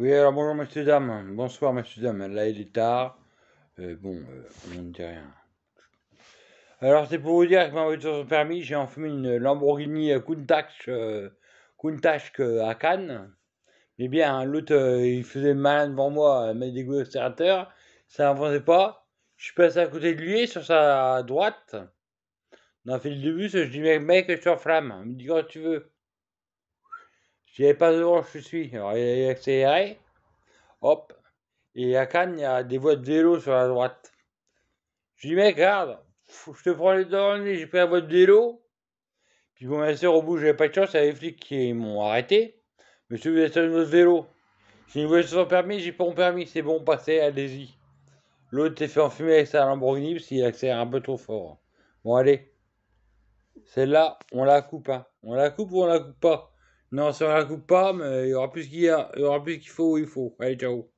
Oui, alors bonjour monsieur, dame. Bonsoir monsieur, dame. Là, il est tard. Euh, bon, euh, on ne dit rien. Alors, c'est pour vous dire que ma voiture son permis, j'ai enfumé une Lamborghini Countach, euh, euh à Cannes. Mais bien, l'autre, il faisait malin devant moi, mais des goûts Ça n'avançait pas. Je suis passé à côté de lui, sur sa droite. on a fait le début, je dis, mec, mec, je t'enflamme. Il me dit, quand tu veux. J'y avais pas de droit, je suis. Alors, il a accéléré. Hop. Et à Cannes, il y a des voies de vélo sur la droite. Je lui dis, mec, regarde, je te prends les dents, j'ai pris la voie de vélo. Puis bon, monsieur au bout, j'avais pas de chance, il y avait des flics qui m'ont arrêté. Monsieur, vous êtes sur votre vélo. J'ai une voiture sans permis, j'ai pas mon permis, c'est bon, passez, allez-y. L'autre s'est fait enfumer avec sa Lamborghini parce qu'il accélère un peu trop fort. Bon, allez. Celle-là, on la coupe, hein. On la coupe ou on la coupe pas non, ça ne coupe pas, mais il y aura plus qu'il y a, il y aura plus qu'il faut où il faut. Allez, ciao.